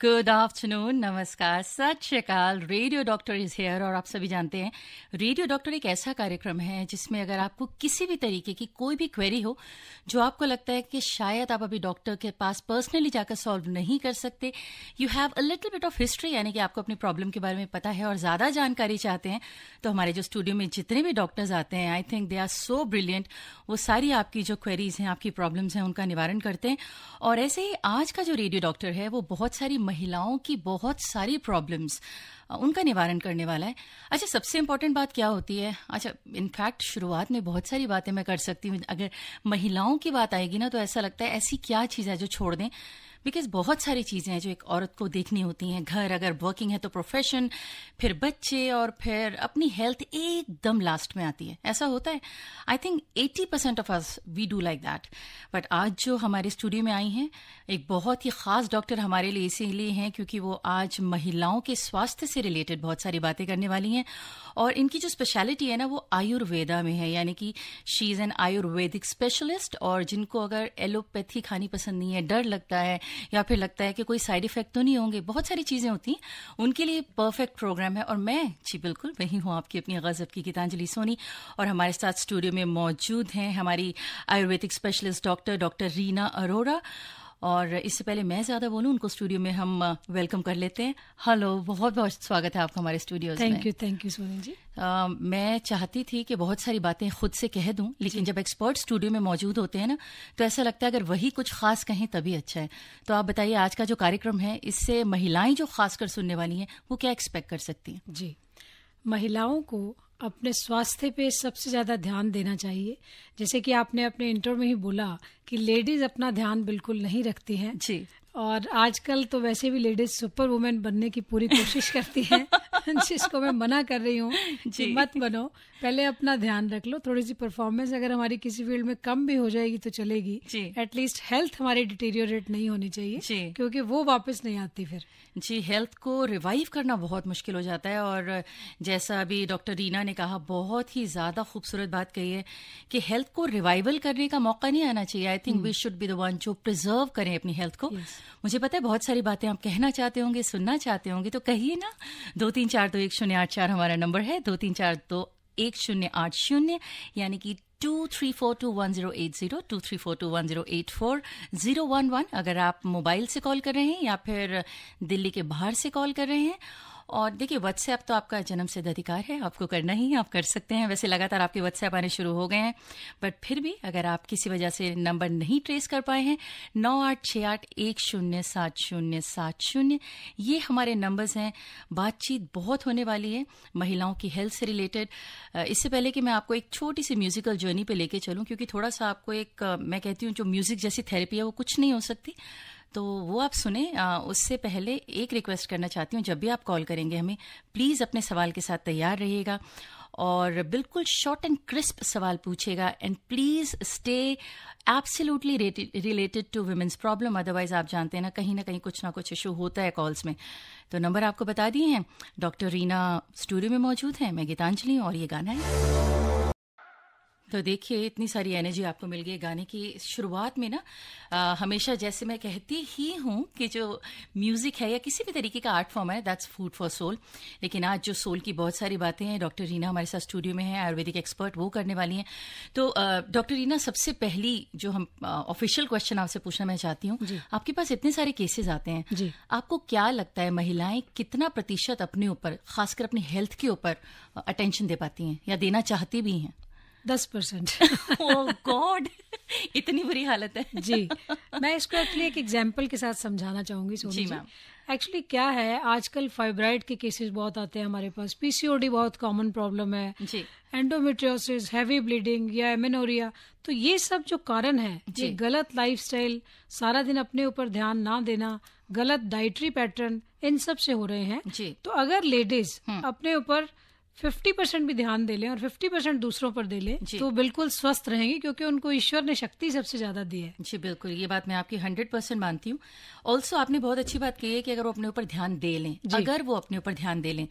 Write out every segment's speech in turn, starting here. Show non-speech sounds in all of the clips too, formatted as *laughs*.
Good afternoon नमस्कार सत श्रीकाल रेडियो डॉक्टर इज हेयर और आप सभी जानते हैं रेडियो डॉक्टर एक ऐसा कार्यक्रम है जिसमें अगर आपको किसी भी तरीके की कोई भी क्वेरी हो जो आपको लगता है कि शायद आप अभी डॉक्टर के पास पर्सनली जाकर सॉल्व नहीं कर सकते you have a little bit of history यानी कि आपको अपनी प्रॉब्लम के बारे में पता है और ज़्यादा जानकारी चाहते हैं तो हमारे जो स्टूडियो में जितने भी डॉक्टर्स आते हैं I think they are so brilliant वो सारी आपकी जो क्वेरीज हैं आपकी प्रॉब्लम्स हैं उनका निवारण करते हैं और ऐसे ही आज का जो रेडियो डॉक्टर है वो बहुत सारी महिलाओं की बहुत सारी प्रॉब्लम्स उनका निवारण करने वाला है अच्छा सबसे इम्पोर्टेंट बात क्या होती है अच्छा इनफैक्ट शुरुआत में बहुत सारी बातें मैं कर सकती हूँ अगर महिलाओं की बात आएगी ना तो ऐसा लगता है ऐसी क्या चीज़ है जो छोड़ दें बिकॉज बहुत सारी चीज़ें हैं जो एक औरत को देखनी होती हैं घर अगर वर्किंग है तो प्रोफेशन फिर बच्चे और फिर अपनी हेल्थ एकदम लास्ट में आती है ऐसा होता है I think eighty percent of us we do like that but आज जो हमारे स्टूडियो में आई हैं एक बहुत ही ख़ास डॉक्टर हमारे लिए इसीलिए हैं क्योंकि वो आज महिलाओं के स्वास्थ्य से रिलेटेड बहुत सारी बातें करने वाली हैं और इनकी जो स्पेशलिटी है ना वो आयुर्वेदा में है यानी कि she is an ayurvedic specialist और जिनको अगर एलोपैथी खानी पसंद नहीं है डर लगता है या फिर लगता है कि कोई साइड इफेक्ट तो नहीं होंगे बहुत सारी चीज़ें होती हैं उनके लिए परफेक्ट प्रोग्राम है और मैं जी बिल्कुल वही हूँ आपकी अपनी गज़ब की गीतांजलि सोनी और हमारे साथ स्टूडियो में मौजूद हैं हमारी ayurvedic specialist doctor doctor Reena Arora और इससे पहले मैं ज़्यादा बोलूं उनको स्टूडियो में हम वेलकम uh, कर लेते हैं हेलो बहुत बहुत स्वागत है आपका हमारे studio thank you thank you Soni ji Uh, मैं चाहती थी कि बहुत सारी बातें खुद से कह दूं लेकिन जब एक्सपर्ट स्टूडियो में मौजूद होते हैं ना तो ऐसा लगता है अगर वही कुछ खास कहें तभी अच्छा है तो आप बताइए आज का जो कार्यक्रम है इससे महिलाएं जो खासकर सुनने वाली हैं वो क्या एक्सपेक्ट कर सकती हैं जी महिलाओं को अपने स्वास्थ्य पे सबसे ज़्यादा ध्यान देना चाहिए जैसे कि आपने अपने इंटर में ही बोला कि लेडीज़ अपना ध्यान बिल्कुल नहीं रखती हैं जी और आजकल तो वैसे भी लेडीज सुपर वुमेन बनने की पूरी कोशिश करती हैं *laughs* जिसको मैं मना कर रही हूँ मत बनो पहले अपना ध्यान रख लो थोड़ी सी परफॉर्मेंस अगर हमारी किसी फील्ड में कम भी हो जाएगी तो चलेगी एटलीस्ट हेल्थ हमारी डिटेरियोरेट नहीं होनी चाहिए क्योंकि वो वापस नहीं आती फिर जी हेल्थ को रिवाइव करना बहुत मुश्किल हो जाता है और जैसा अभी डॉक्टर रीना ने कहा बहुत ही ज्यादा खूबसूरत बात कही है कि हेल्थ को रिवाइवल करने का मौका नहीं आना चाहिए I think we should be the one जो प्रिजर्व करें अपनी हेल्थ को yes. मुझे पता है बहुत सारी बातें आप कहना चाहते होंगे सुनना चाहते होंगे तो कहिए ना दो तीन चार दो एक शून्य आठ चार हमारा नंबर है दो तीन चार दो एक शून्य आठ शून्य यानी कि two three four two one zero eight zero two three four two one zero eight four zero one one अगर आप मोबाइल से कॉल कर रहे हैं या फिर दिल्ली के बाहर से कॉल कर रहे हैं और देखिए व्हाट्सएप तो आपका जन्म सिद्ध अधिकार है आपको करना ही आप कर सकते हैं वैसे लगातार आपके व्हाट्सएप आने शुरू हो गए हैं बट फिर भी अगर आप किसी वजह से नंबर नहीं ट्रेस कर पाए हैं नौ आठ छः आठ एक शून्य सात शून्य सात शून्य ये हमारे नंबर्स हैं बातचीत बहुत होने वाली है महिलाओं की हेल्थ से रिलेटेड इससे पहले कि मैं आपको एक छोटी सी म्यूजिकल जर्नी पर लेके चलूँ क्योंकि थोड़ा सा आपको एक मैं कहती हूँ जो म्यूज़िक जैसी थेरेपी है वो कुछ नहीं हो सकती तो वो आप सुने उससे पहले एक रिक्वेस्ट करना चाहती हूँ जब भी आप कॉल करेंगे हमें प्लीज़ अपने सवाल के साथ तैयार रहिएगा और बिल्कुल शॉर्ट एंड क्रिस्प सवाल पूछेगा and please stay absolutely related to women's problem otherwise आप जानते हैं ना कहीं ना कहीं कुछ ना कुछ इशू होता है कॉल्स में तो नंबर आपको बता दिए हैं डॉक्टर रीना स्टूडियो में मौजूद हैं मैं गीतांजलि और ये गाना है तो देखिए इतनी सारी एनर्जी आपको मिल गई गाने की शुरुआत में ना आ, हमेशा जैसे मैं कहती ही हूँ कि जो म्यूज़िक है या किसी भी तरीके का आर्ट फॉर्म है दैट्स फूड फॉर सोल लेकिन आज जो सोल की बहुत सारी बातें हैं डॉक्टर रीना हमारे साथ स्टूडियो में है आयुर्वेदिक एक्सपर्ट वो करने वाली हैं तो डॉक्टर रीना सबसे पहली जो हम ऑफिशियल क्वेश्चन आपसे पूछना मैं चाहती हूँ आपके पास इतने सारे केसेज आते हैं आपको क्या लगता है महिलाएं कितना प्रतिशत अपने ऊपर खासकर अपनी हेल्थ के ऊपर अटेंशन दे पाती हैं या देना चाहती भी हैं दस परसेंट गॉड *laughs* oh इतनी बुरी हालत है जी मैं इसको एक्चुअली एक एग्जाम्पल के साथ समझाना चाहूंगी सोनी जी एक्चुअली क्या है आजकल फाइब्राइड के केसेस बहुत आते हैं हमारे पास पीसीओडी बहुत कॉमन प्रॉब्लम है जी एंडोमेट्रियोसिस हैवी ब्लीडिंग या एमेनोरिया तो ये सब जो कारण है ये गलत लाइफस्टाइल सारा दिन अपने ऊपर ध्यान ना देना गलत डाइटरी पैटर्न इन सब से हो रहे हैं जी तो अगर लेडीज हम्म। अपने ऊपर फिफ्टी परसेंट भी ध्यान दे लें और फिफ्टी परसेंट दूसरों पर दे लें तो बिल्कुल स्वस्थ रहेंगे क्योंकि उनको ईश्वर ने शक्ति सबसे ज्यादा दी है जी बिल्कुल ये बात मैं आपकी हंड्रेड परसेंट मानती हूँ ऑल्सो आपने बहुत अच्छी बात कही है कि अगर वो अपने ऊपर ध्यान दे लें अगर वो अपने ऊपर ध्यान दे लें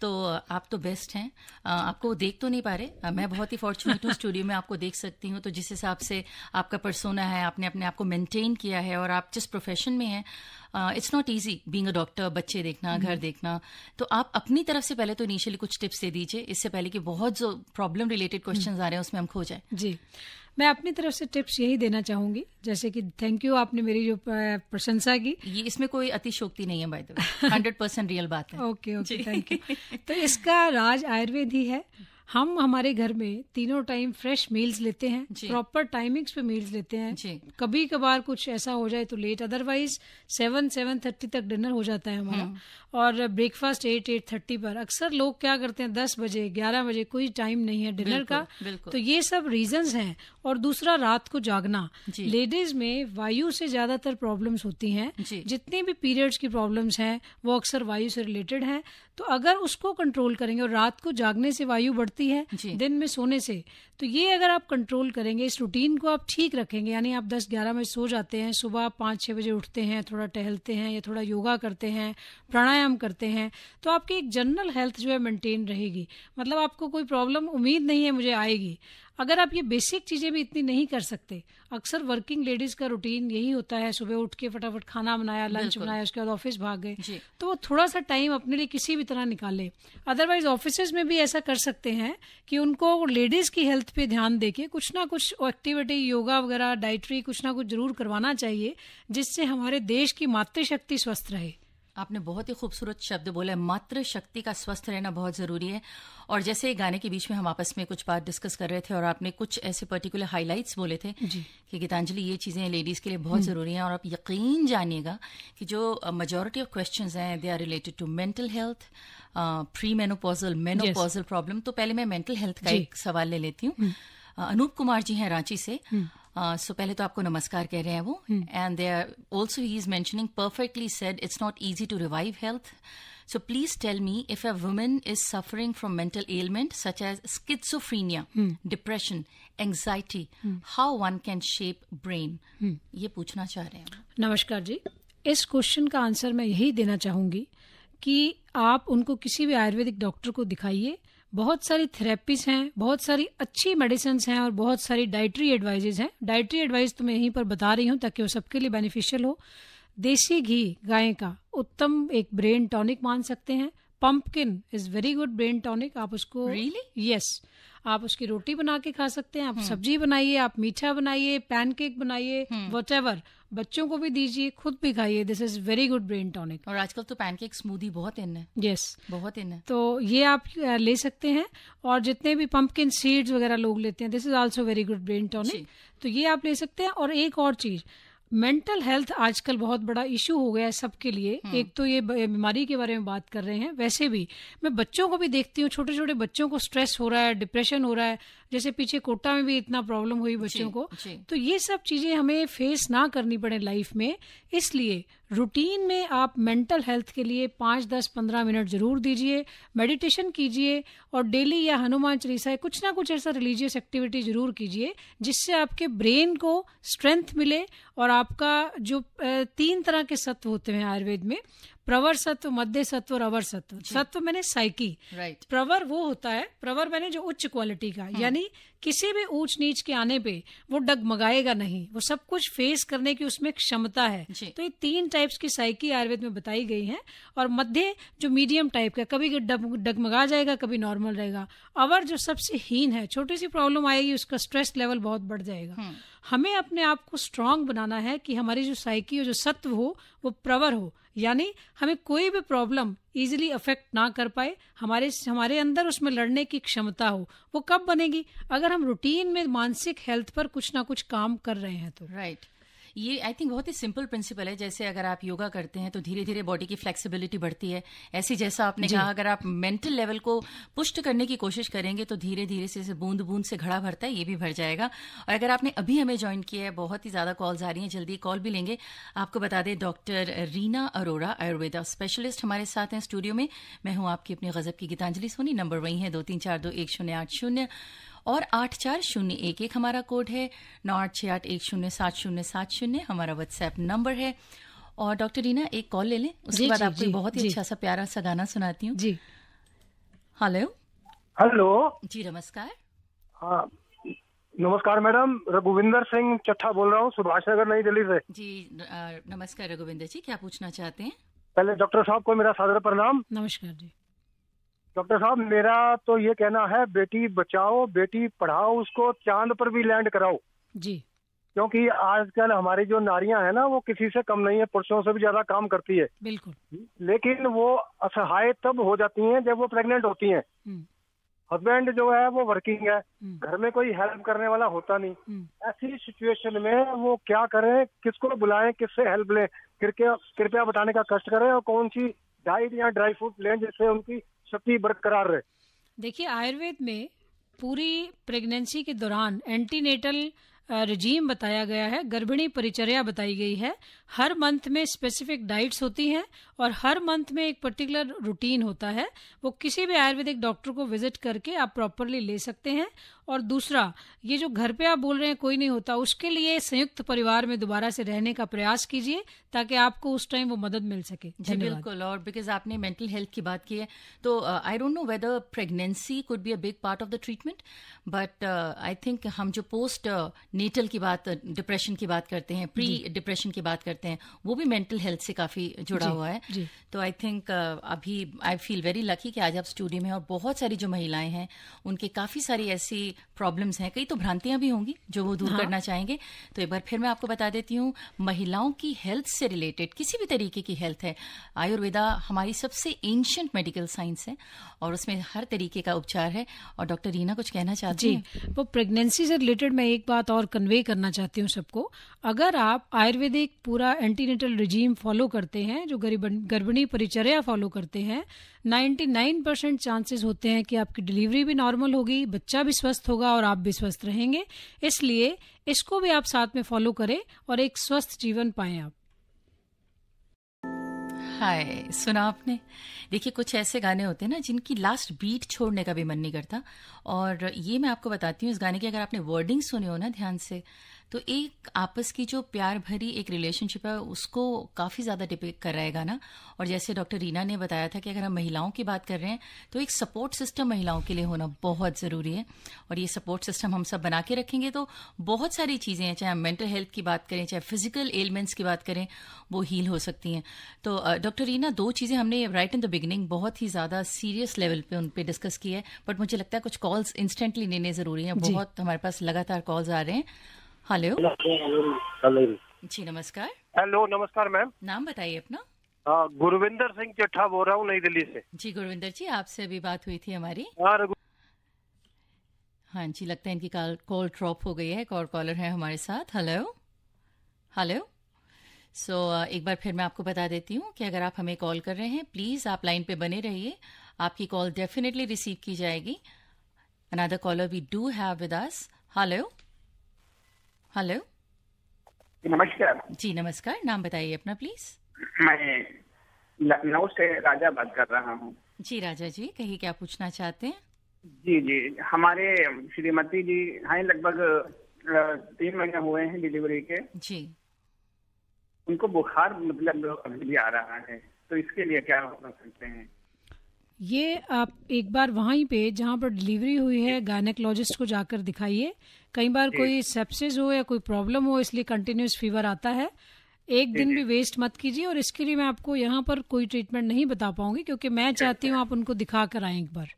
तो आप तो बेस्ट हैं आपको देख तो नहीं पा रहे मैं बहुत ही फॉर्चुनेट हूँ स्टूडियो में आपको देख सकती हूँ तो जिस हिसाब से आपका परसोना है आपने अपने आप को मेंटेन किया है और आप जिस प्रोफेशन में हैं it's not easy being a doctor बच्चे देखना घर हम्म। देखना तो आप अपनी तरफ से पहले तो इनिशियली कुछ टिप्स दे दीजिए इससे पहले कि बहुत जो प्रॉब्लम रिलेटेड क्वेश्चन आ रहे हैं उसमें हम खो जाए जी मैं अपनी तरफ से टिप्स यही देना चाहूंगी जैसे कि थैंक यू आपने मेरी जो प्रशंसा की ये इसमें कोई अतिशोक्ति नहीं है बाय द वे 100% रियल बात है ओके ओके थैंक यू तो इसका राज आयुर्वेद ही है हम हमारे घर में तीनों टाइम फ्रेश मील्स लेते हैं प्रॉपर टाइमिंग्स पे मील्स लेते हैं कभी कभार कुछ ऐसा हो जाए तो late otherwise seven seven thirty तक डिनर हो जाता है हमारा हम्म। और ब्रेकफास्ट एट एट थर्टी पर अक्सर लोग क्या करते हैं दस बजे ग्यारह बजे कोई टाइम नहीं है डिनर का तो ये सब रीजन है और दूसरा रात को जागना लेडीज में वायु से ज्यादातर प्रॉब्लम्स होती हैं जितनी भी पीरियड्स की प्रॉब्लम्स हैं वो अक्सर वायु से रिलेटेड हैं तो अगर उसको कंट्रोल करेंगे और रात को जागने से वायु बढ़ती है दिन में सोने से तो ये अगर आप कंट्रोल करेंगे इस रूटीन को आप ठीक रखेंगे यानी आप 10-11 बजे सो जाते हैं सुबह आप पाँच छः बजे उठते हैं थोड़ा टहलते हैं या थोड़ा योगा करते हैं प्राणायाम करते हैं तो आपकी एक जनरल हेल्थ जो है मेंटेन रहेगी मतलब आपको कोई प्रॉब्लम उम्मीद नहीं है मुझे आएगी अगर आप ये बेसिक चीज़ें भी इतनी नहीं कर सकते अक्सर वर्किंग लेडीज़ का रूटीन यही होता है सुबह उठ के फटाफट खाना बनाया लंच बनाया उसके बाद ऑफिस भाग गए तो वो थोड़ा सा टाइम अपने लिए किसी भी तरह निकाले अदरवाइज ऑफिस में भी ऐसा कर सकते हैं कि उनको लेडीज़ की हेल्थ हेल्थ पे ध्यान दे के कुछ ना कुछ एक्टिविटी योगा वगैरह डाइटरी कुछ ना कुछ जरूर करवाना चाहिए जिससे हमारे देश की मातृशक्ति स्वस्थ रहे आपने बहुत ही खूबसूरत शब्द बोला है शक्ति का स्वस्थ रहना बहुत ज़रूरी है और जैसे गाने के बीच में हम आपस में कुछ बात डिस्कस कर रहे थे और आपने कुछ ऐसे पर्टिकुलर हाइलाइट्स बोले थे कि गीतांजलि ये चीज़ें लेडीज़ के लिए बहुत हम्म। ज़रूरी हैं और आप यकीन जानिएगा कि जो मेजोरिटी ऑफ क्वेश्चन हैं they are related to mental health pre menopausal menopausal problem तो पहले मैं मेंटल हेल्थ का एक सवाल ले लेती हूँ हम्म। अनूप कुमार जी हैं रांची से हम्म। सो uh, पहले तो आपको नमस्कार कह रहे हैं वो and they are also he is mentioning perfectly said it's not easy to revive health so please tell me if a women is suffering from mental ailment such as schizophrenia depression anxiety how one can shape brain ये पूछना चाह रहे हैं नमस्कार जी इस question का answer मैं यही देना चाहूंगी कि आप उनको किसी भी आयुर्वेदिक डॉक्टर को दिखाइए बहुत सारी थेरेपीज हैं बहुत सारी अच्छी मेडिसिन हैं और बहुत सारी डाइटरी एडवाइजेज हैं डाइटरी एडवाइस तो मैं यहीं पर बता रही हूँ ताकि वो सबके लिए बेनिफिशियल हो देसी घी गाय का उत्तम एक ब्रेन टॉनिक मान सकते हैं pumpkin is very good brain tonic आप उसको रियली really? यस yes, आप उसकी रोटी बना के खा सकते हैं आप हम्म। सब्जी बनाइए आप मीठा बनाइए पैनकेक बनाइए वट हम्म। बच्चों को भी दीजिए खुद भी खाइए this is very good brain tonic और आजकल तो पैनकेक स्मूदी बहुत इन है यस yes. बहुत इन है तो ये आप ले सकते हैं और जितने भी पंपकिन सीड्स वगैरह लोग लेते हैं this is also very good brain tonic तो ये आप ले सकते हैं और एक और चीज़ मेंटल हेल्थ आजकल बहुत बड़ा इशू हो गया है सबके लिए हम्म। एक तो ये बीमारी के बारे में बात कर रहे हैं वैसे भी मैं बच्चों को भी देखती हूँ छोटे छोटे बच्चों को स्ट्रेस हो रहा है डिप्रेशन हो रहा है जैसे पीछे कोटा में भी इतना प्रॉब्लम हुई बच्चों को तो ये सब चीजें हमें फेस ना करनी पड़े लाइफ में इसलिए रूटीन में आप मेंटल हेल्थ के लिए पांच दस पंद्रह मिनट जरूर दीजिए मेडिटेशन कीजिए और डेली या हनुमान चालीसा कुछ ना कुछ ऐसा रिलीजियस एक्टिविटी जरूर कीजिए जिससे आपके ब्रेन को स्ट्रेंथ मिले और आपका जो तीन तरह के सत्व होते हैं आयुर्वेद में प्रवर सत्व मध्य सत्व और अवर सत्व सत्व मैंने साइकी right. प्रवर वो होता है प्रवर मैंने जो उच्च क्वालिटी का हाँ। यानी किसी भी ऊंच नीच के आने पे वो डगमगाएगा नहीं वो सब कुछ फेस करने की उसमें क्षमता है तो ये तीन टाइप्स की साइकी आयुर्वेद में बताई गई है और मध्य जो मीडियम टाइप का कभी डगमगा जाएगा कभी नॉर्मल रहेगा अवर जो सबसे हीन है छोटी सी प्रॉब्लम आएगी उसका स्ट्रेस लेवल बहुत बढ़ जाएगा हाँ। हमें अपने आप को स्ट्रांग बनाना है कि हमारी जो साइकी और जो सत्व हो वो प्रवर हो यानी हमें कोई भी प्रॉब्लम इजीली अफेक्ट ना कर पाए हमारे हमारे अंदर उसमें लड़ने की क्षमता हो वो कब बनेगी अगर हम रूटीन में मानसिक हेल्थ पर कुछ ना कुछ काम कर रहे हैं तो राइट right. ये आई थिंक बहुत ही सिंपल प्रिंसिपल है जैसे अगर आप योगा करते हैं तो धीरे धीरे बॉडी की फ्लेक्सिबिलिटी बढ़ती है ऐसे जैसा आपने कहा अगर आप मेंटल लेवल को पुष्ट करने की कोशिश करेंगे तो धीरे धीरे से बूंद बूंद से घड़ा भरता है ये भी भर जाएगा और अगर आपने अभी हमें ज्वाइन किया है बहुत ही ज्यादा कॉल्स आ रही हैं जल्दी कॉल भी लेंगे आपको बता दें डॉक्टर रीना अरोड़ा आयुर्वेदा स्पेशलिस्ट हमारे साथ हैं स्टूडियो में मैं हूं आपकी अपनी गजब की गीतांजलि सोनी नंबर वही है दो तीन चार दो एक शून्य आठ शून्य और आठ चार शून्य एक एक हमारा कोड है नौ आठ छः आठ एक शून्य सात शून्य सात शून्य हमारा व्हाट्सएप नंबर है और डॉक्टर रीना एक कॉल ले लें उसके बाद आपको बहुत ही अच्छा सा प्यारा सा गाना सुनाती हूँ जी हेलो हेलो जी नमस्कार हाँ नमस्कार मैडम रघुविंदर सिंह चट्ठा बोल रहा हूँ सुभाष नगर नई दिल्ली से जी नमस्कार रघुविंदर जी क्या पूछना चाहते हैं पहले डॉक्टर साहब को मेरा सादर प्रणाम नमस्कार जी डॉक्टर साहब मेरा तो ये कहना है बेटी बचाओ बेटी पढ़ाओ उसको चांद पर भी लैंड कराओ जी क्योंकि आजकल हमारी जो नारियां हैं ना वो किसी से कम नहीं है पुरुषों से भी ज्यादा काम करती है बिल्कुल लेकिन वो असहाय तब हो जाती हैं जब वो प्रेग्नेंट होती हैं हम्म। हस्बैंड जो है वो वर्किंग है हम्म। घर में कोई हेल्प करने वाला होता नहीं हम्म। ऐसी सिचुएशन में वो क्या करें किसको बुलाएं किससे हेल्प लें कृपया कृपया बताने का कष्ट करें और कौन सी डाइट या ड्राई फ्रूट लें जिससे उनकी शक्ति बरकरार रहे देखिए आयुर्वेद में पूरी प्रेगनेंसी के दौरान एंटीनेटल रिजीम बताया गया है गर्भिणी परिचर्या बताई गई है हर मंथ में स्पेसिफिक डाइट्स होती हैं और हर मंथ में एक पर्टिकुलर रूटीन होता है वो किसी भी आयुर्वेदिक डॉक्टर को विजिट करके आप प्रॉपरली ले सकते हैं और दूसरा ये जो घर पे आप बोल रहे हैं कोई नहीं होता उसके लिए संयुक्त परिवार में दोबारा से रहने का प्रयास कीजिए ताकि आपको उस टाइम वो मदद मिल सके जी बिल्कुल और बिकॉज आपने मेंटल हेल्थ की बात की है तो I don't know whether pregnancy could be a big part of the treatment but I think हम जो पोस्ट नेटल uh, की बात डिप्रेशन की बात करते हैं प्री डिप्रेशन की बात करते हैं वो भी मेंटल हेल्थ से काफी जुड़ा हुआ है तो आई थिंक uh, अभी आई फील वेरी लकी कि आज आप स्टूडियो में और बहुत सारी जो महिलाएं हैं उनके काफी सारी ऐसी प्रॉब्लम्स हैं कई तो भ्रांतियां भी होंगी जो वो दूर हाँ। करना चाहेंगे तो एक बार फिर मैं आपको बता देती हूँ महिलाओं की हेल्थ से रिलेटेड किसी भी तरीके की हेल्थ है आयुर्वेदा हमारी सबसे एंशंट मेडिकल साइंस है और उसमें हर तरीके का उपचार है और डॉक्टर रीना कुछ कहना चाहती जी वो प्रेगनेंसी से रिलेटेड मैं एक बात और कन्वे करना चाहती हूँ सबको अगर आप आयुर्वेदिक पूरा एंटीनेटल रिजीम फॉलो करते हैं जो गर्भिणी परिचर्या फॉलो करते हैं 99 परसेंट चांसेस होते हैं कि आपकी डिलीवरी भी नॉर्मल होगी बच्चा भी स्वस्थ होगा और आप भी स्वस्थ रहेंगे इसलिए इसको भी आप साथ में फॉलो करें और एक स्वस्थ जीवन पाए आप हाय सुना आपने देखिए कुछ ऐसे गाने होते हैं ना जिनकी लास्ट बीट छोड़ने का भी मन नहीं करता और ये मैं आपको बताती हूँ इस गाने की अगर आपने वर्डिंग सुने हो ना ध्यान से तो एक आपस की जो प्यार भरी एक रिलेशनशिप है उसको काफ़ी ज़्यादा डिपेक्ट कर रहेगा ना और जैसे डॉक्टर रीना ने बताया था कि अगर हम महिलाओं की बात कर रहे हैं तो एक सपोर्ट सिस्टम महिलाओं के लिए होना बहुत ज़रूरी है और ये सपोर्ट सिस्टम हम सब बना के रखेंगे तो बहुत सारी चीज़ें हैं चाहे हम मेंटल हेल्थ की बात करें चाहे फिजिकल एलिमेंट्स की बात करें वो हील हो सकती हैं तो डॉक्टर रीना दो चीज़ें हमने राइट इन द बिगिनिंग बहुत ही ज़्यादा सीरियस लेवल पर उन पर डिस्कस की है बट मुझे लगता है कुछ कॉल्स इंस्टेंटली लेने ज़रूरी हैं बहुत हमारे पास लगातार कॉल्स आ रहे हैं हेलो जी नमस्कार हेलो नमस्कार मैम नाम बताइए अपना गुरविंदर सिंह चट्ठा बोल रहा हूँ नई दिल्ली से जी गुरविंदर जी आपसे अभी बात हुई थी हमारी हाँ जी लगता है इनकी कॉल ड्रॉप हो गई है एक और कॉलर है हमारे साथ हेलो हेलो सो एक बार फिर मैं आपको बता देती हूँ कि अगर आप हमें कॉल कर रहे हैं प्लीज़ आप लाइन पे बने रहिए आपकी कॉल डेफिनेटली रिसीव की जाएगी another caller we do have with us hello hello नमस्कार जी नमस्कार नाम बताइए अपना प्लीज मैं लखनऊ से राजा बात कर रहा हूँ जी राजा जी कहिए क्या पूछना चाहते हैं जी जी हमारे श्रीमती जी हैं लगभग तीन महीने हुए हैं डिलीवरी के जी उनको बुखार मतलब अभी भी आ रहा है तो इसके लिए क्या कर सकते हैं ये आप एक बार वहीं पे जहाँ पर डिलीवरी हुई है गायनेकोलॉजिस्ट को जाकर दिखाइए कई बार कोई सेप्सिस हो या कोई प्रॉब्लम हो इसलिए कंटिन्यूस फीवर आता है एक दिन भी वेस्ट मत कीजिए और इसके लिए मैं आपको यहाँ पर कोई ट्रीटमेंट नहीं बता पाऊंगी क्योंकि मैं चाहती हूँ आप उनको दिखा कर आए एक बार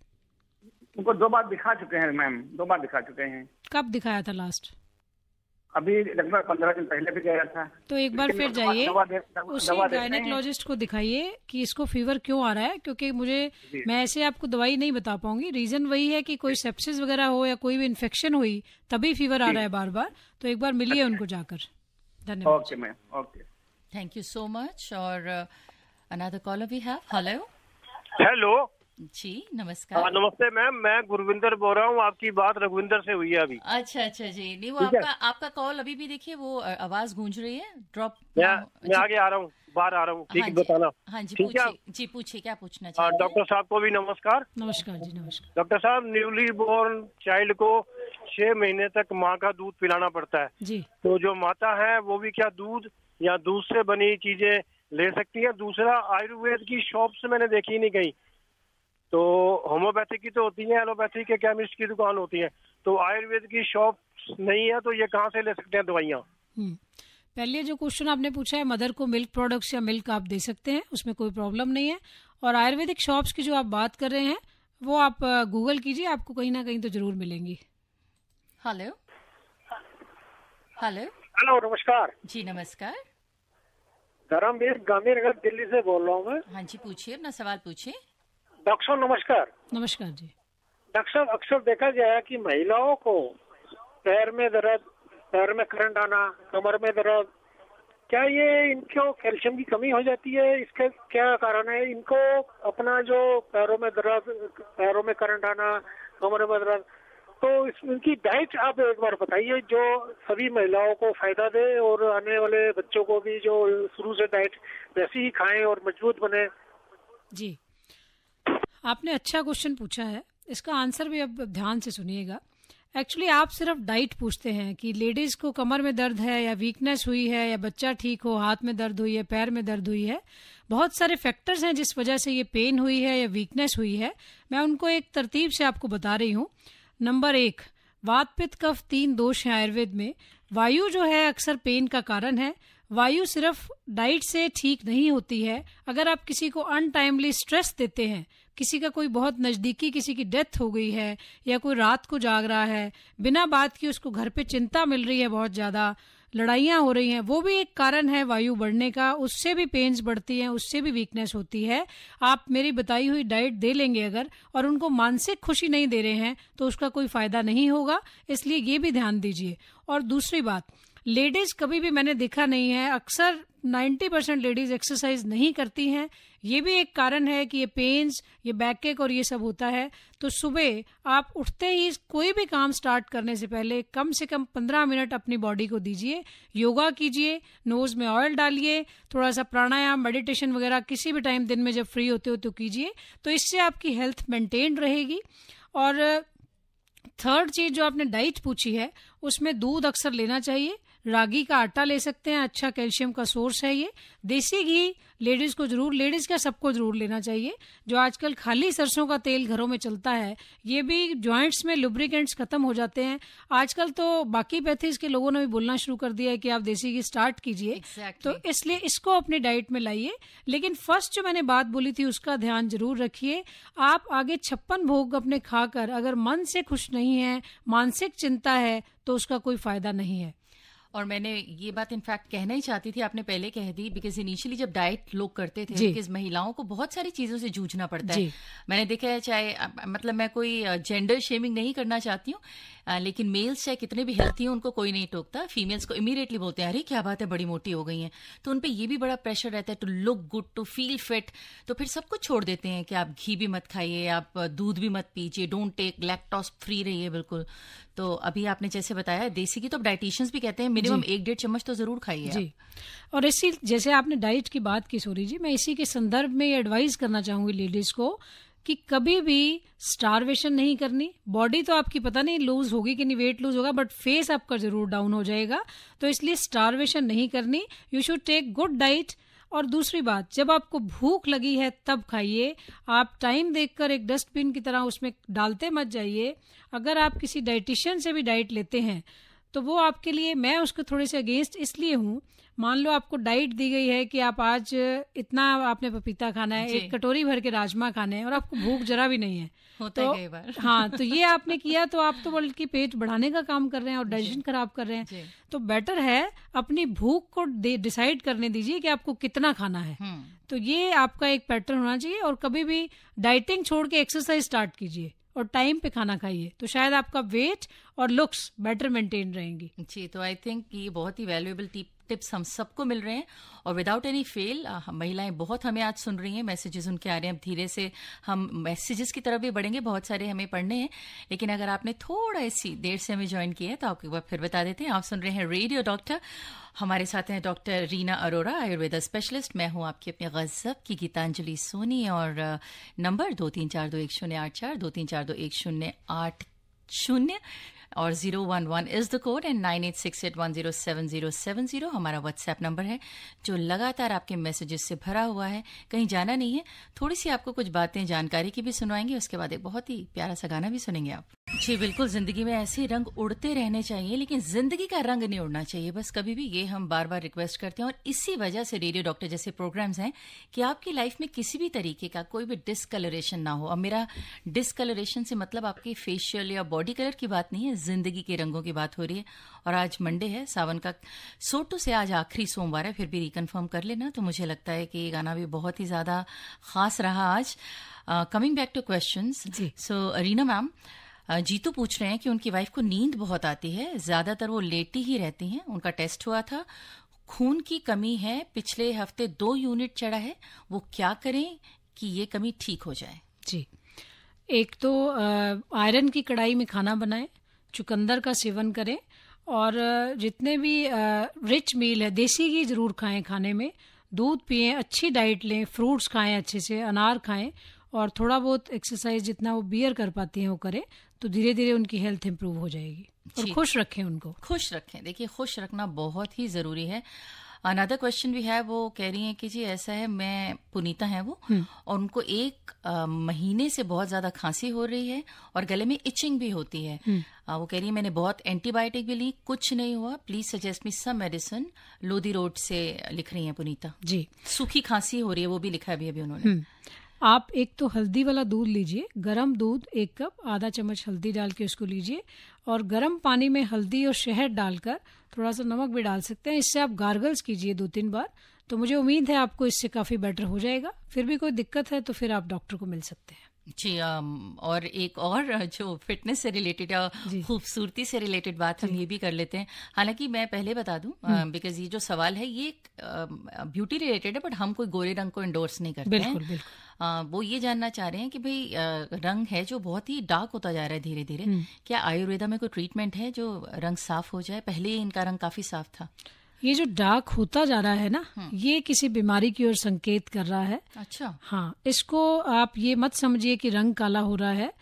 उनको दो बार दिखा चुके हैं मैम दो बार दिखा चुके हैं कब दिखाया था लास्ट अभी लगभग पंद्रह दिन पहले भी गया था तो एक बार फिर जाइए गायनेकोलॉजिस्ट को दिखाइए कि इसको फीवर क्यों आ रहा है क्योंकि मुझे मैं ऐसे आपको दवाई नहीं बता पाऊंगी रीजन वही है कि कोई सेप्सिस वगैरह हो या कोई भी इन्फेक्शन हुई तभी फीवर आ रहा है बार बार तो एक बार मिलिए उनको जाकर धन्यवाद okay ma'am okay thank you so much और another caller we have hello hello जी नमस्कार आ, हाँ, नमस्ते मैम मैं गुरविंदर बोल रहा हूँ आपकी बात रघुविंदर से हुई है अभी अच्छा अच्छा जी नहीं वो आपका आपका कॉल अभी भी देखिए वो आवाज गूंज रही है ड्रॉप मैं, मैं आगे आ रहा हूँ बाहर आ रहा हूँ ठीक हाँ बताना हाँ जी पूछिए जी पूछिए क्या पूछना हाँ, चाहिए डॉक्टर साहब को भी नमस्कार नमस्कार जी नमस्कार डॉक्टर साहब न्यूली बोर्न चाइल्ड को छह महीने तक माँ का दूध पिलाना पड़ता है जी तो जो माता है वो भी क्या दूध या दूध से बनी चीजें ले सकती है दूसरा आयुर्वेद की से मैंने देखी नहीं कहीं तो होम्योपैथी की तो होती है एलोपैथी के केमिस्ट की दुकान होती है तो आयुर्वेद की शॉप नहीं है तो ये कहाँ से ले सकते हैं दवाइयाँ हम्म। पहले जो क्वेश्चन आपने पूछा है मदर को मिल्क प्रोडक्ट्स या मिल्क आप दे सकते हैं उसमें कोई प्रॉब्लम नहीं है और आयुर्वेदिक शॉप्स की जो आप बात कर रहे हैं वो आप गूगल कीजिए आपको कहीं ना कहीं तो जरूर मिलेंगी हेलो हेलो हेलो नमस्कार जी नमस्कार धर्मवीर गांधी नगर दिल्ली से बोल रहा हूँ मैं हाँ जी पूछिए अपना सवाल पूछिए डॉक्टर साहब नमस्कार नमस्कार जी डॉक्टर साहब अक्सर देखा गया है कि महिलाओं को पैर में दर्द पैर में करंट आना कमर में दर्द क्या ये इनको कैल्शियम की कमी हो जाती है इसका क्या कारण है इनको अपना जो पैरों में दर्द पैरों में करंट आना कमर में दर्द तो इस इनकी डाइट आप एक बार बताइए जो सभी महिलाओं को फायदा दे और आने वाले बच्चों को भी जो शुरू से डाइट वैसी ही खाएं और मजबूत बने जी आपने अच्छा क्वेश्चन पूछा है इसका आंसर भी अब ध्यान से सुनिएगा एक्चुअली आप सिर्फ डाइट पूछते हैं कि लेडीज को कमर में दर्द है या वीकनेस हुई है या बच्चा ठीक हो हाथ में दर्द हुई है पैर में दर्द हुई है बहुत सारे फैक्टर्स हैं जिस वजह से ये पेन हुई है या वीकनेस हुई है मैं उनको एक तरतीब से आपको बता रही हूँ नंबर एक वात कफ तीन दोष हैं आयुर्वेद में वायु जो है अक्सर पेन का कारण है वायु सिर्फ डाइट से ठीक नहीं होती है अगर आप किसी को अनटाइमली स्ट्रेस देते हैं किसी का कोई बहुत नज़दीकी किसी की डेथ हो गई है या कोई रात को जाग रहा है बिना बात की उसको घर पे चिंता मिल रही है बहुत ज़्यादा लड़ाइयाँ हो रही हैं वो भी एक कारण है वायु बढ़ने का उससे भी पेन्स बढ़ती हैं उससे भी वीकनेस होती है आप मेरी बताई हुई डाइट दे लेंगे अगर और उनको मानसिक खुशी नहीं दे रहे हैं तो उसका कोई फ़ायदा नहीं होगा इसलिए ये भी ध्यान दीजिए और दूसरी बात लेडीज कभी भी मैंने देखा नहीं है अक्सर 90 परसेंट लेडीज एक्सरसाइज नहीं करती हैं ये भी एक कारण है कि ये पेन्स ये बैक एक और ये सब होता है तो सुबह आप उठते ही कोई भी काम स्टार्ट करने से पहले कम से कम 15 मिनट अपनी बॉडी को दीजिए योगा कीजिए नोज में ऑयल डालिए थोड़ा सा प्राणायाम मेडिटेशन वगैरह किसी भी टाइम दिन में जब फ्री होते हो तो कीजिए तो इससे आपकी हेल्थ मेंटेन रहेगी और थर्ड चीज जो आपने डाइट पूछी है उसमें दूध अक्सर लेना चाहिए रागी का आटा ले सकते हैं अच्छा कैल्शियम का सोर्स है ये देसी घी लेडीज़ को ज़रूर लेडीज़ का सबको ज़रूर लेना चाहिए जो आजकल खाली सरसों का तेल घरों में चलता है ये भी जॉइंट्स में लुब्रिकेंट्स ख़त्म हो जाते हैं आजकल तो बाकी पैथीज के लोगों ने भी बोलना शुरू कर दिया है कि आप देसी घी स्टार्ट कीजिए exactly. तो इसलिए इसको अपने डाइट में लाइए लेकिन फर्स्ट जो मैंने बात बोली थी उसका ध्यान ज़रूर रखिए आप आगे छप्पन भोग अपने खाकर अगर मन से खुश नहीं है मानसिक चिंता है तो उसका कोई फ़ायदा नहीं है और मैंने ये बात इनफैक्ट कहना ही चाहती थी आपने पहले कह दी बिकॉज इनिशियली जब डाइट लोग करते थे बिकॉज महिलाओं को बहुत सारी चीजों से जूझना पड़ता है मैंने देखा है चाहे मतलब मैं कोई जेंडर शेमिंग नहीं करना चाहती हूँ लेकिन मेल्स चाहे कितने भी हेल्थी हैं उनको कोई नहीं टोकता फीमेल्स को इमीडिएटली बोलते हैं अरे क्या बात है बड़ी मोटी हो गई हैं तो उन पर ये भी बड़ा प्रेशर रहता है to look good to feel fit तो फिर सब कुछ छोड़ देते हैं कि आप घी भी मत खाइए आप दूध भी मत पीजिए डोंट टेक लैपटॉप फ्री रहिए बिल्कुल तो अभी आपने जैसे बताया देसी की तो डाइटिशियंस भी कहते हैं मिनिमम एक डेढ़ चम्मच तो जरूर खाइए जी और इसी जैसे आपने डाइट की बात की सोरी जी मैं इसी के संदर्भ में एडवाइस करना चाहूंगी लेडीज को कि कभी भी स्टारवेशन नहीं करनी बॉडी तो आपकी पता नहीं लूज होगी कि नहीं वेट लूज होगा बट फेस आपका जरूर डाउन हो जाएगा तो इसलिए स्टारवेशन नहीं करनी you should take good diet और दूसरी बात जब आपको भूख लगी है तब खाइए आप टाइम देखकर एक डस्टबिन की तरह उसमें डालते मत जाइए अगर आप किसी डाइटिशियन से भी डाइट लेते हैं तो वो आपके लिए मैं उसके थोड़े से अगेंस्ट इसलिए हूँ मान लो आपको डाइट दी गई है कि आप आज इतना आपने पपीता खाना है एक कटोरी भर के राजमा खाने हैं और आपको भूख जरा भी नहीं है होता तो, है बार हाँ तो ये आपने किया तो आप तो बल्कि पेट बढ़ाने का काम कर रहे हैं और डाइजेशन खराब कर रहे हैं तो बेटर है अपनी भूख को डिसाइड करने दीजिए कि आपको कितना खाना है हम्म। तो ये आपका एक पैटर्न होना चाहिए और कभी भी डाइटिंग छोड़ के एक्सरसाइज स्टार्ट कीजिए और टाइम पे खाना खाइए तो शायद आपका वेट और लुक्स बेटर मेंटेन रहेंगी जी तो आई थिंक ये बहुत ही वैल्यूएबल टिप टिप्स हम सबको मिल रहे हैं और विदाउट एनी फेल महिलाएं बहुत हमें आज सुन रही हैं मैसेजेस उनके आ रहे हैं अब धीरे से हम मैसेजेस की तरफ भी बढ़ेंगे बहुत सारे हमें पढ़ने हैं लेकिन अगर आपने थोड़ा इसी देर से हमें ज्वाइन किया है तो आपको एक बार फिर बता देते हैं आप सुन रहे हैं रेडियो डॉक्टर हमारे साथ हैं डॉक्टर रीना अरोरा आयुर्वेदा स्पेशलिस्ट मैं हूं आपकी अपनी गजब की गीतांजलि सोनी और नंबर दो तीन चार दो एक शून्य आठ चार दो तीन चार दो एक शून्य आठ शून्य और zero one one is the code and nine eight six eight one zero seven zero seven zero हमारा व्हाट्सएप नंबर है जो लगातार आपके मैसेजेस से भरा हुआ है कहीं जाना नहीं है थोड़ी सी आपको कुछ बातें जानकारी की भी सुनवाएंगे उसके बाद एक बहुत ही प्यारा सा गाना भी सुनेंगे आप जी बिल्कुल जिंदगी में ऐसे रंग उड़ते रहने चाहिए लेकिन जिंदगी का रंग नहीं उड़ना चाहिए बस कभी भी ये हम बार बार रिक्वेस्ट करते हैं और इसी वजह से रेडियो डॉक्टर जैसे प्रोग्राम्स हैं कि आपकी लाइफ में किसी भी तरीके का कोई भी डिसकलरेशन ना हो और मेरा डिसकलरेशन से मतलब आपके फेशियल या बॉडी कलर की बात नहीं है जिंदगी के रंगों की बात हो रही है और आज मंडे है सावन का सोटू से आज आखिरी सोमवार है फिर भी रिकन्फर्म कर लेना तो मुझे लगता है कि ये गाना भी बहुत ही ज्यादा खास रहा आज coming back to question so Reena ma'am Jitu पूछ रहे हैं कि उनकी वाइफ को नींद बहुत आती है ज्यादातर वो लेटी ही रहती हैं उनका टेस्ट हुआ था खून की कमी है पिछले हफ्ते दो यूनिट चढ़ा है वो क्या करें कि ये कमी ठीक हो जाए जी एक तो आयरन की कढ़ाई में खाना बनाएं चुकंदर का सेवन करें और जितने भी रिच मील है देसी घी ज़रूर खाएं खाने में दूध पिए अच्छी डाइट लें फ्रूट्स खाएं अच्छे से अनार खाएं और थोड़ा बहुत एक्सरसाइज जितना वो बियर कर पाती हैं वो करें तो धीरे धीरे उनकी हेल्थ इम्प्रूव हो जाएगी और खुश रखें उनको खुश रखें देखिए खुश रखना बहुत ही ज़रूरी है अनदर क्वेश्चन भी है वो कह रही है कि जी ऐसा है मैं पुनीता है वो हम्म। और उनको एक आ, महीने से बहुत ज्यादा खांसी हो रही है और गले में इचिंग भी होती है आ, हम्म। वो कह रही है मैंने बहुत एंटीबायोटिक भी ली कुछ नहीं हुआ please suggest me some medicine Lodhi road से लिख रही है पुनीता जी सूखी खांसी हो रही है वो भी लिखा है अभी अभी उन्होंने हम्म। आप एक तो हल्दी वाला दूध लीजिए गरम दूध एक कप आधा चम्मच हल्दी डाल के उसको लीजिए और गरम पानी में हल्दी और शहद डालकर थोड़ा सा नमक भी डाल सकते हैं इससे आप गार्गल्स कीजिए दो तीन बार तो मुझे उम्मीद है आपको इससे काफ़ी बेटर हो जाएगा फिर भी कोई दिक्कत है तो फिर आप डॉक्टर को मिल सकते हैं जी और एक और जो फिटनेस से रिलेटेड या खूबसूरती से रिलेटेड बात हम ये भी कर लेते हैं हालांकि मैं पहले बता दूं बिकॉज हम्म। ये जो सवाल है ये ब्यूटी रिलेटेड है बट हम कोई गोरे रंग को इंडोर्स नहीं करते बिल्कुल, हैं बिल्कुल। वो ये जानना चाह रहे हैं कि भाई रंग है जो बहुत ही डार्क होता जा रहा है धीरे धीरे हम्म। क्या आयुर्वेदा में कोई ट्रीटमेंट है जो रंग साफ हो जाए पहले ही इनका रंग काफी साफ था ये जो डार्क होता जा रहा है ना हम्म। ये किसी बीमारी की ओर संकेत कर रहा है अच्छा हाँ इसको आप ये मत समझिए कि रंग काला हो रहा है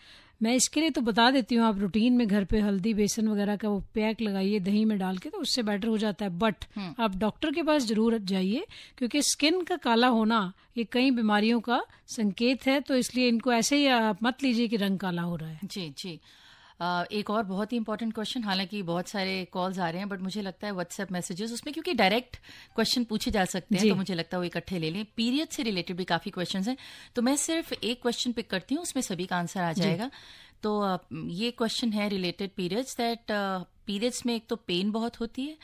मैं इसके लिए तो बता देती हूँ आप रूटीन में घर पे हल्दी बेसन वगैरह का वो पैक लगाइए दही में डाल के तो उससे बेटर हो जाता है बट हम्म। आप डॉक्टर के पास जरूर जाइए क्योंकि स्किन का काला होना ये कई बीमारियों का संकेत है तो इसलिए इनको ऐसे ही मत लीजिए कि रंग काला हो रहा है जी जी एक और बहुत ही इंपॉर्टेंट क्वेश्चन हालांकि बहुत सारे कॉल्स आ रहे हैं बट मुझे लगता है व्हाट्सएप मैसेजेस उसमें क्योंकि डायरेक्ट क्वेश्चन पूछे जा सकते हैं तो मुझे लगता है वो इकट्ठे ले लें पीरियड से रिलेटेड भी काफी क्वेश्चन हैं तो मैं सिर्फ एक क्वेश्चन पिक करती हूँ उसमें सभी का आंसर आ जाएगा तो ये क्वेश्चन है रिलेटेड पीरियड्स दैट पीरियड्स में एक तो पेन बहुत होती है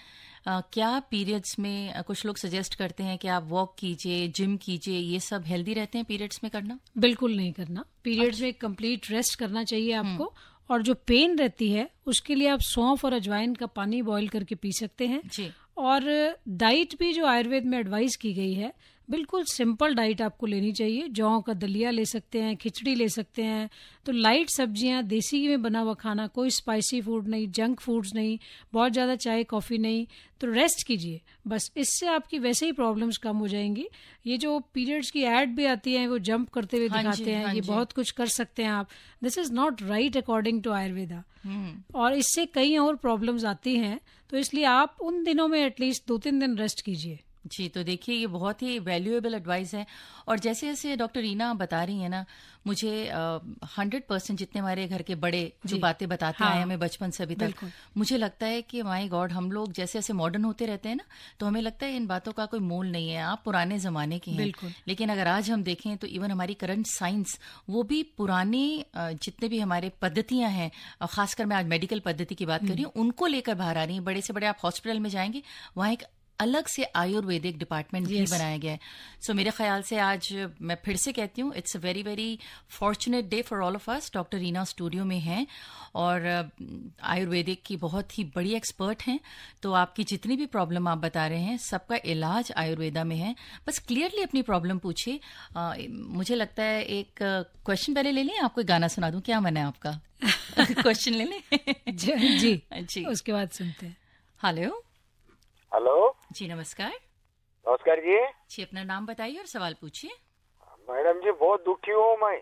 Uh, क्या पीरियड्स में कुछ लोग सजेस्ट करते हैं कि आप वॉक कीजिए जिम कीजिए ये सब हेल्दी रहते हैं पीरियड्स में करना बिल्कुल नहीं करना पीरियड्स अच्छा। में कंप्लीट रेस्ट करना चाहिए हम्म। आपको और जो पेन रहती है उसके लिए आप सौंफ और अजवाइन का पानी बॉईल करके पी सकते हैं जी और डाइट भी जो आयुर्वेद में एडवाइस की गई है बिल्कुल सिंपल डाइट आपको लेनी चाहिए जौ का दलिया ले सकते हैं खिचड़ी ले सकते हैं तो लाइट सब्जियां देसी में बना हुआ खाना कोई स्पाइसी फूड नहीं जंक फूड्स नहीं बहुत ज़्यादा चाय कॉफ़ी नहीं तो रेस्ट कीजिए बस इससे आपकी वैसे ही प्रॉब्लम्स कम हो जाएंगी ये जो पीरियड्स की एड भी आती है वो जंप करते हुए हाँ दिखाते हैं हाँ ये बहुत कुछ कर सकते हैं आप this is not right according to Ayurveda और इससे कई और प्रॉब्लम्स आती हैं तो इसलिए आप उन दिनों में एटलीस्ट दो तीन दिन रेस्ट कीजिए जी तो देखिए ये बहुत ही वैल्यूएबल एडवाइस है और जैसे जैसे डॉक्टर रीना बता रही है ना मुझे हंड्रेड uh, परसेंट जितने हमारे घर के बड़े जो बातें बताते हाँ, आए हमें बचपन से अभी तक मुझे लगता है कि माई गॉड हम लोग जैसे जैसे मॉडर्न होते रहते हैं ना तो हमें लगता है इन बातों का कोई मोल नहीं है आप पुराने जमाने के हैं लेकिन अगर आज हम देखें तो इवन हमारी करंट साइंस वो भी पुराने जितने भी हमारे पद्धतियां हैं खासकर मैं आज मेडिकल पद्धति की बात कर हम्म। रही हूँ उनको लेकर बाहर आ रही है बड़े से बड़े आप हॉस्पिटल में जाएंगे वहां एक अलग से आयुर्वेदिक डिपार्टमेंट भी yes. बनाया गया है सो so, मेरे ख्याल से आज मैं फिर से कहती हूँ it's a very very fortunate day for all of us doctor Reena studio में हैं और uh, आयुर्वेदिक की बहुत ही बड़ी एक्सपर्ट हैं तो आपकी जितनी भी प्रॉब्लम आप बता रहे हैं सबका इलाज आयुर्वेदा में है बस क्लियरली अपनी प्रॉब्लम पूछिए uh, मुझे लगता है एक क्वेश्चन uh, पहले ले लें आपको गाना सुना दूं क्या मन है आपका क्वेश्चन *laughs* ले लें जी *laughs* जी उसके बाद सुनते हैं हेलो हेलो जी नमस्कार नमस्कार जी जी अपना नाम बताइए और सवाल पूछिए मैडम जी बहुत दुखी हूँ मैं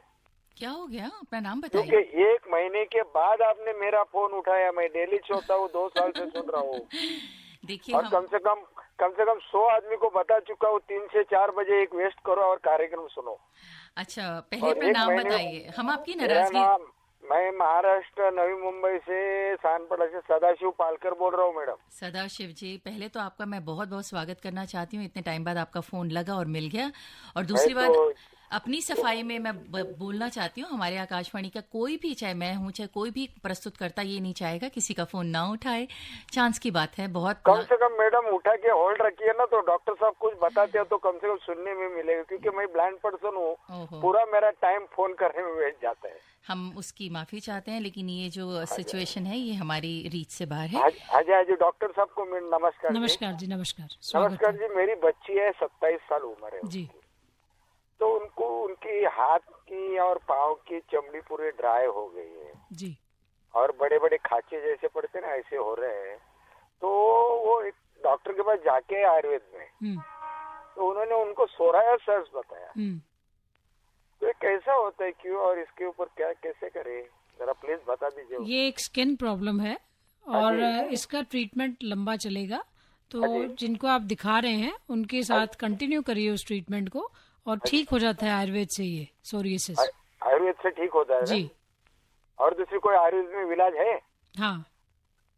क्या हो गया अपना नाम बताइए एक महीने के बाद आपने मेरा फोन उठाया मैं डेली सुनता हूँ दो साल से सुन रहा हूँ *laughs* देखिए और हम... कम से कम कम से कम सौ आदमी को बता चुका हूँ तीन से चार बजे एक वेस्ट करो और कार्यक्रम सुनो अच्छा पहले अपना नाम बताइए हम आपकी नाराजगी मैं महाराष्ट्र नवी मुंबई से सानपड़ा से सदाशिव पालकर बोल रहा हूँ मैडम सदाशिव जी पहले तो आपका मैं बहुत बहुत स्वागत करना चाहती हूँ इतने टाइम बाद आपका फोन लगा और मिल गया और दूसरी बात तो अपनी सफाई में मैं बोलना चाहती हूँ हमारे आकाशवाणी का कोई भी चाहे मैं हूँ चाहे कोई भी प्रस्तुत करता ये नहीं चाहेगा किसी का फोन ना उठाए चांस की बात है बहुत कम से कम मैडम उठा के होल्ड रखिए ना तो डॉक्टर साहब कुछ बताते हैं तो कम से कम सुनने में मिलेगा क्योंकि मैं ब्लाइंड पर्सन हूँ पूरा मेरा टाइम फोन करने में वेस्ट जाता है हम उसकी माफी चाहते हैं लेकिन ये जो सिचुएशन है ये हमारी रीच से बाहर है हाजी हाजी डॉक्टर साहब को नमस्कार नमस्कार जी नमस्कार नमस्कार जी मेरी बच्ची है सत्ताईस साल उम्र है जी तो उनको उनकी हाथ की और पाव की चमड़ी पूरी ड्राई हो गई है जी और बड़े बड़े खाचे जैसे पड़ते ना ऐसे हो रहे हैं तो वो एक डॉक्टर के पास जाके आयुर्वेद में हम्म। तो उन्होंने उनको सोराया सर्स बताया हम्म। तो कैसा होता है क्यों और इसके ऊपर क्या कैसे करें जरा प्लीज बता दीजिए ये एक स्किन प्रॉब्लम है हाँ और इसका ट्रीटमेंट लंबा चलेगा तो हाँ जिनको आप दिखा रहे हैं उनके हाँ साथ कंटिन्यू करिए उस ट्रीटमेंट को और अच्छा। ठीक हो जाता है आयुर्वेद से ये सोरियसिस आयुर्वेद से ठीक होता है जी और दूसरी कोई आयुर्वेद में इलाज है हाँ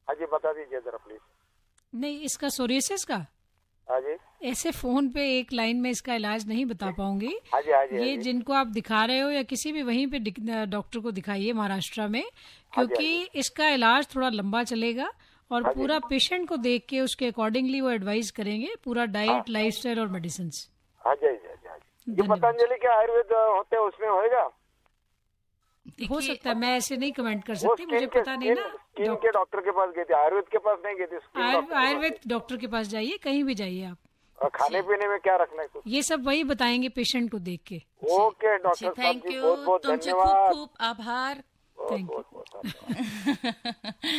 हाँ जी बता दीजिए जरा प्लीज नहीं इसका सोरियसिस का हाँ जी ऐसे फोन पे एक लाइन में इसका इलाज नहीं बता पाऊंगी आजी, हाँ आजी, हाँ हाँ ये आजी। जिनको आप दिखा रहे हो या किसी भी वहीं पे डॉक्टर को दिखाइए महाराष्ट्र में क्योंकि इसका इलाज थोड़ा लंबा चलेगा और पूरा पेशेंट को देख के उसके अकॉर्डिंगली वो एडवाइस करेंगे पूरा डाइट लाइफ और मेडिसिन पतंजलि के आयुर्वेद होते हैं उसमें होएगा हो सकता है मैं ऐसे नहीं कमेंट कर सकती मुझे पता नहीं ना डॉक्टर के पास गए थे आयुर्वेद के पास नहीं गए थे आयुर्वेद डॉक्टर के पास जाइए कहीं भी जाइए आप और खाने पीने में क्या रखना है ये सब वही बताएंगे पेशेंट को देख के ओके डॉक्टर थैंक यू बहुत बहुत धन्यवाद खूब आभार थैंक यू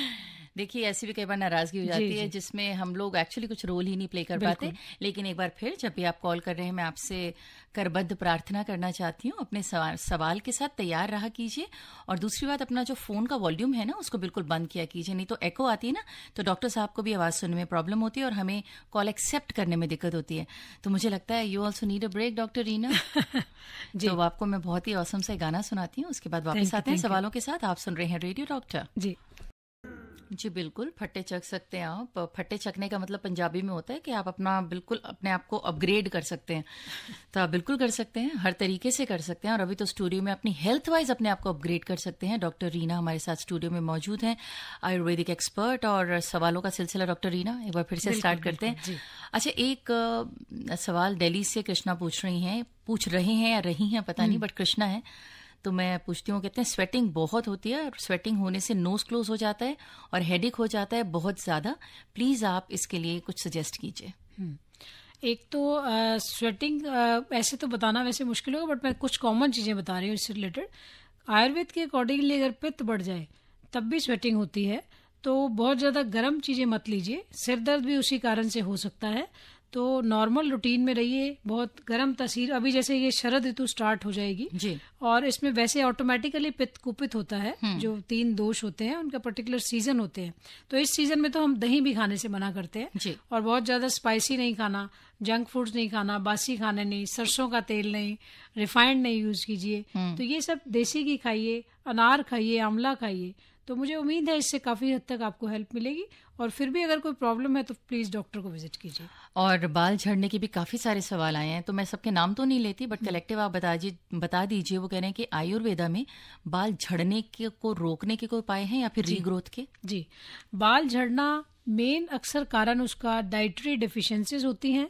*laughs* देखिए ऐसी भी कई बार नाराजगी हो जाती जी, है जिसमें हम लोग एक्चुअली कुछ रोल ही नहीं प्ले कर पाते लेकिन एक बार फिर जब भी आप कॉल कर रहे हैं मैं आपसे करबद्ध प्रार्थना करना चाहती हूँ अपने सवाल सवाल के साथ तैयार रहा कीजिए और दूसरी बात अपना जो फ़ोन का वॉल्यूम है ना उसको बिल्कुल बंद किया कीजिए नहीं तो एको आती है ना तो डॉक्टर साहब को भी आवाज़ सुनने में प्रॉब्लम होती है और हमें कॉल एक्सेप्ट करने में दिक्कत होती है तो मुझे लगता है you also need a break doctor Reena ji तो आपको मैं बहुत ही औसम से गाना सुनाती हूँ उसके बाद वापस आते हैं सवालों के साथ आप सुन रहे हैं रेडियो डॉक्टर जी जी बिल्कुल फट्टे चख सकते हैं आप फट्टे चखने का मतलब पंजाबी में होता है कि आप अपना बिल्कुल अपने आप को अपग्रेड कर सकते हैं *laughs* तो आप बिल्कुल कर सकते हैं हर तरीके से कर सकते हैं और अभी तो स्टूडियो में अपनी हेल्थ वाइज अपने आप को अपग्रेड कर सकते हैं डॉक्टर रीना हमारे साथ स्टूडियो में मौजूद हैं आयुर्वेदिक एक्सपर्ट और सवालों का सिलसिला डॉक्टर रीना एक बार फिर से स्टार्ट करते हैं अच्छा एक सवाल दिल्ली से कृष्णा पूछ रही हैं पूछ रहे हैं या रही हैं पता नहीं बट हम्म। कृष्णा है तो मैं पूछती हूँ कहते हैं स्वेटिंग बहुत होती है स्वेटिंग होने से नोज क्लोज हो जाता है और हेडिक हो जाता है बहुत ज़्यादा प्लीज़ आप इसके लिए कुछ सजेस्ट कीजिए हम्म। एक तो स्वेटिंग uh, ऐसे uh, तो बताना वैसे मुश्किल होगा बट मैं कुछ कॉमन चीज़ें बता रही हूँ इससे रिलेटेड आयुर्वेद के अकॉर्डिंगली अगर पित्त बढ़ जाए तब भी स्वेटिंग होती है तो बहुत ज़्यादा गर्म चीज़ें मत लीजिए सिर दर्द भी उसी कारण से हो सकता है तो नॉर्मल रूटीन में रहिए बहुत गर्म तस्वीर अभी जैसे ये शरद ऋतु स्टार्ट हो जाएगी जी और इसमें वैसे ऑटोमेटिकली पित्त कुपित होता है हम्म। जो तीन दोष होते हैं उनका पर्टिकुलर सीजन होते हैं तो इस सीजन में तो हम दही भी खाने से मना करते हैं जी और बहुत ज्यादा स्पाइसी नहीं खाना जंक फूड्स नहीं खाना बासी खाने नहीं सरसों का तेल नहीं रिफाइंड नहीं यूज कीजिए हम्म। तो ये सब देसी घी खाइए अनार खाइए आंवला खाइए तो मुझे उम्मीद है इससे काफी हद तक आपको हेल्प मिलेगी और फिर भी अगर कोई प्रॉब्लम है तो प्लीज़ डॉक्टर को विजिट कीजिए और बाल झड़ने के भी काफ़ी सारे सवाल आए हैं तो मैं सबके नाम तो नहीं लेती बट कलेक्टिव हम्म। आप बता जी बता दीजिए वो कह रहे हैं कि आयुर्वेदा में बाल झड़ने के को रोकने के कोई उपाय हैं या फिर रीग्रोथ के जी बाल झड़ना मेन अक्सर कारण उसका डाइटरी डिफिशेंसीज होती हैं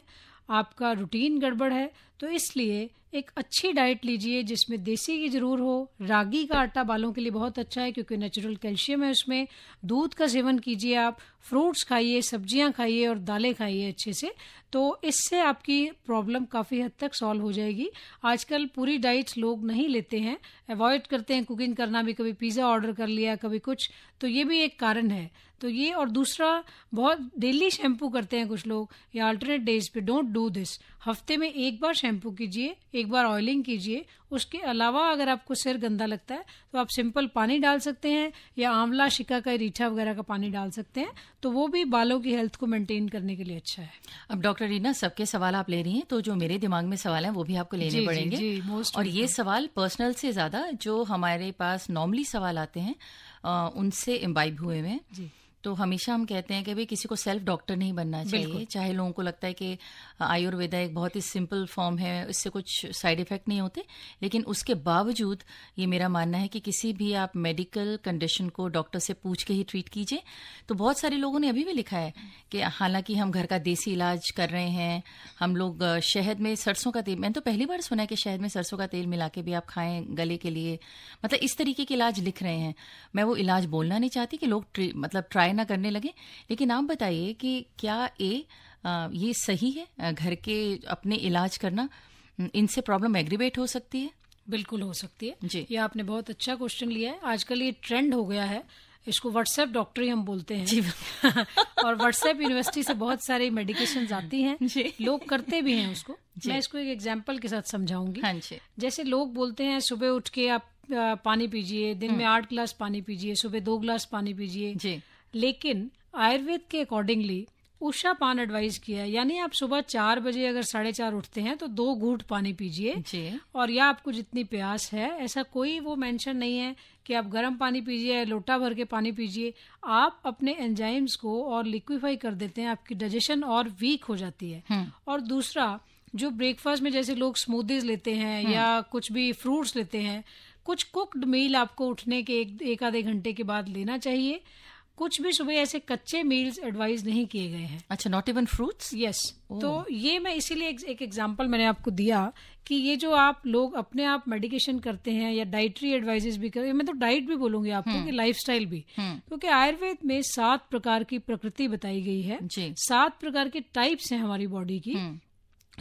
आपका रूटीन गड़बड़ है तो इसलिए एक अच्छी डाइट लीजिए जिसमें देसी घी जरूर हो रागी का आटा बालों के लिए बहुत अच्छा है क्योंकि नेचुरल कैल्शियम है उसमें दूध का सेवन कीजिए आप फ्रूट्स खाइए सब्जियां खाइए और दालें खाइए अच्छे से तो इससे आपकी प्रॉब्लम काफ़ी हद तक सॉल्व हो जाएगी आजकल पूरी डाइट लोग नहीं लेते हैं अवॉइड करते हैं कुकिंग करना भी कभी पिज़्ज़ा ऑर्डर कर लिया कभी कुछ तो ये भी एक कारण है तो ये और दूसरा बहुत डेली शैम्पू करते हैं कुछ लोग या अल्टरनेट डेज पे डोंट डू दिस हफ्ते में एक बार शैम्पू शैम्पू कीजिए एक बार ऑयलिंग कीजिए उसके अलावा अगर आपको सिर गंदा लगता है तो आप सिंपल पानी डाल सकते हैं या आंवला शिका का रीठा वगैरह का पानी डाल सकते हैं तो वो भी बालों की हेल्थ को मेंटेन करने के लिए अच्छा है अब डॉक्टर रीना सबके सवाल आप ले रही हैं तो जो मेरे दिमाग में सवाल है वो भी आपको लेने जी, पड़ेंगे जी, जी, और ये सवाल पर्सनल से ज़्यादा जो हमारे पास नॉर्मली सवाल आते हैं उनसे इम्बाइब हुए हुए तो हमेशा हम कहते हैं कि भाई किसी को सेल्फ डॉक्टर नहीं बनना चाहिए चाहे लोगों को लगता है कि आयुर्वेदा एक बहुत ही सिंपल फॉर्म है इससे कुछ साइड इफेक्ट नहीं होते लेकिन उसके बावजूद ये मेरा मानना है कि किसी भी आप मेडिकल कंडीशन को डॉक्टर से पूछ के ही ट्रीट कीजिए तो बहुत सारे लोगों ने अभी भी लिखा है कि हालांकि हम घर का देसी इलाज कर रहे हैं हम लोग शहद में सरसों का तेल मैंने तो पहली बार सुना है कि शहद में सरसों का तेल मिला के भी आप खाएं गले के लिए मतलब इस तरीके के इलाज लिख रहे हैं मैं वो इलाज बोलना नहीं चाहती कि लोग मतलब ट्राई मुआयना करने लगे लेकिन आप बताइए कि क्या ए ये सही है घर के अपने इलाज करना इनसे प्रॉब्लम एग्रीवेट हो सकती है बिल्कुल हो सकती है जी ये आपने बहुत अच्छा क्वेश्चन लिया है आजकल ये ट्रेंड हो गया है इसको व्हाट्सएप डॉक्टर ही हम बोलते हैं जी *laughs* और व्हाट्सएप यूनिवर्सिटी से बहुत सारी मेडिकेशन आती हैं लोग करते भी हैं उसको मैं इसको एक एग्जाम्पल के साथ समझाऊंगी हाँ जी जैसे लोग बोलते हैं सुबह उठ के आप पानी पीजिए दिन हम्म। में आठ ग्लास पानी पीजिए सुबह दो ग्लास पानी पीजिए लेकिन आयुर्वेद के अकॉर्डिंगली उषा पान एडवाइज किया है यानी आप सुबह चार बजे अगर साढ़े चार उठते हैं तो दो घूट पानी पीजिए और या आपको जितनी प्यास है ऐसा कोई वो मेंशन नहीं है कि आप गर्म पानी पीजिए लोटा भर के पानी पीजिए आप अपने एंजाइम्स को और लिक्विफाई कर देते हैं आपकी डाइजेशन और वीक हो जाती है हम्म। और दूसरा जो ब्रेकफास्ट में जैसे लोग स्मूदीज लेते हैं हम्म। या कुछ भी फ्रूट्स लेते हैं कुछ कुक्ड मील आपको उठने के एक आधे घंटे के बाद लेना चाहिए कुछ भी सुबह ऐसे कच्चे मील्स एडवाइज नहीं किए गए हैं अच्छा नॉट इवन फ्रूट्स यस तो ये मैं इसीलिए एक एग्जांपल मैंने आपको दिया कि ये जो आप लोग अपने आप मेडिकेशन करते हैं या डाइटरी एडवाइजेस भी करते हैं मैं तो डाइट भी बोलूंगी आपको हम्म। कि लाइफस्टाइल भी हम्म। क्योंकि तो आयुर्वेद में सात प्रकार की प्रकृति बताई गई है सात प्रकार के टाइप्स हैं हमारी बॉडी की हम्म।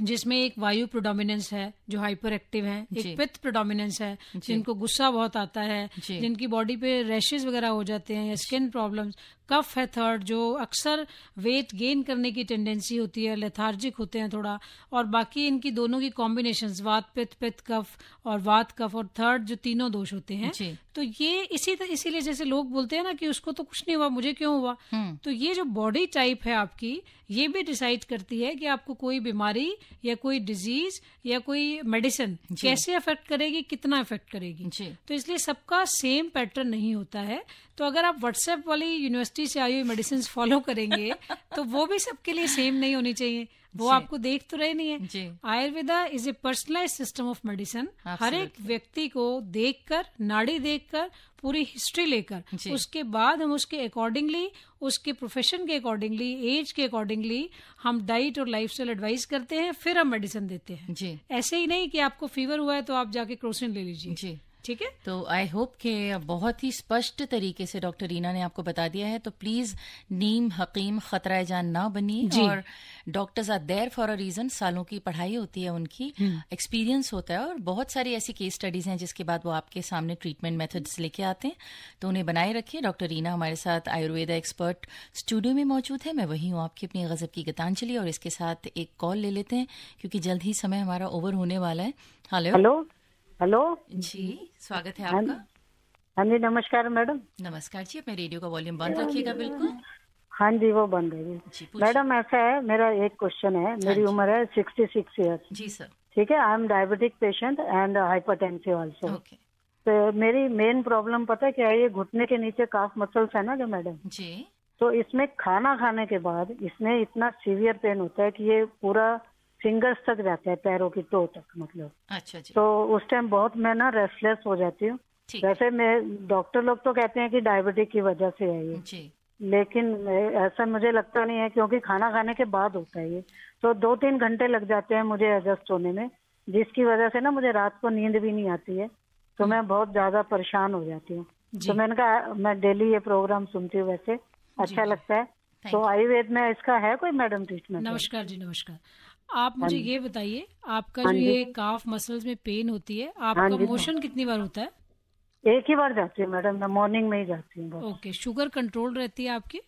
जिसमें एक वायु प्रोडोमिनेंस है जो हाइपर एक्टिव है एक पित्त प्रोडोमिनेंस है जिनको गुस्सा बहुत आता है जिनकी बॉडी पे रैशेज वगैरह हो जाते हैं या स्किन प्रॉब्लम्स कफ है थर्ड जो अक्सर वेट गेन करने की टेंडेंसी होती है लेथार्जिक होते हैं थोड़ा और बाकी इनकी दोनों की कॉम्बिनेशन वात पित्त पित्त कफ और वात कफ और थर्ड जो तीनों दोष होते हैं तो ये इसी इसीलिए जैसे लोग बोलते हैं ना कि उसको तो कुछ नहीं हुआ मुझे क्यों हुआ हम्म। तो ये जो बॉडी टाइप है आपकी ये भी डिसाइड करती है कि आपको कोई बीमारी या कोई डिजीज या कोई मेडिसिन कैसे अफेक्ट करेगी कितना अफेक्ट करेगी तो इसलिए सबका सेम पैटर्न नहीं होता है तो अगर आप व्हाट्सएप वाली यूनिवर्सिटी से आई हुई मेडिसिन फॉलो करेंगे *laughs* तो वो भी सबके लिए सेम नहीं होनी चाहिए वो आपको देख तो रहे नहीं है Ayurveda is a personalise system of medicine हर एक व्यक्ति को देखकर नाड़ी देखकर पूरी हिस्ट्री लेकर उसके बाद हम उसके अकॉर्डिंगली उसके प्रोफेशन के अकॉर्डिंगली एज के अकॉर्डिंगली हम डाइट और लाइफ स्टाइल एडवाइस करते हैं फिर हम मेडिसिन देते हैं जी ऐसे ही नहीं कि आपको फीवर हुआ है तो आप जाके क्रोसिन ले लीजिए ठीक है तो आई होप के बहुत ही स्पष्ट तरीके से डॉक्टर रीना ने आपको बता दिया है तो प्लीज नीम हकीम खतरा जान ना बनी और doctors are there for a reason सालों की पढ़ाई होती है उनकी एक्सपीरियंस हम्म। होता है और बहुत सारी ऐसी केस स्टडीज हैं जिसके बाद वो आपके सामने ट्रीटमेंट मेथड्स लेके आते हैं तो उन्हें बनाए रखिए डॉक्टर रीना हमारे साथ आयुर्वेदा एक्सपर्ट स्टूडियो में मौजूद है मैं वही हूँ आपकी अपनी गजब की गतांजलि और इसके साथ एक कॉल ले लेते हैं क्योंकि जल्द ही समय हमारा ओवर होने वाला है हेलो हेलो हेलो जी स्वागत है हाँ आपका हाँ जी नमस्कार मैडम नमस्कार जी अपने रेडियो का वॉल्यूम बंद रखिएगा बिल्कुल हाँ जी वो बंद है जी मैडम ऐसा है मेरा एक क्वेश्चन है हाँ मेरी उम्र है सिक्सटी सिक्स ईयर्स जी सर ठीक है I am diabetic patient and hypertensive also तो मेरी मेन प्रॉब्लम पता है क्या है ये घुटने के नीचे काफ मसल्स है ना जो मैडम जी तो इसमें खाना खाने के बाद इसमें इतना सीवियर पेन होता है कि ये पूरा फिंगर्स तक जाता है पैरों की टो तक मतलब अच्छा जी तो उस टाइम बहुत मैं ना रेस्टलेस हो जाती हूँ वैसे मैं डॉक्टर लोग तो कहते हैं कि डायबिटीज की वजह से है ये लेकिन ऐसा मुझे लगता नहीं है क्योंकि खाना खाने के बाद होता है ये तो दो तीन घंटे लग जाते हैं मुझे एडजस्ट होने में जिसकी वजह से ना मुझे रात को नींद भी नहीं आती है तो हम्म। मैं बहुत ज्यादा परेशान हो जाती हूँ तो मैंने कहा मैं डेली ये प्रोग्राम सुनती हूँ वैसे अच्छा लगता है तो आयुर्वेद में इसका है कोई मैडम ट्रीटमेंट नमस्कार जी नमस्कार आप मुझे हाँ ये बताइए आपका हाँ जो ये काफ मसल्स में पेन होती है आपका मोशन हाँ कितनी बार होता है एक ही बार जाती है मैडम मैं मॉर्निंग में ही जाती हूँ ओके शुगर कंट्रोल रहती है आपकी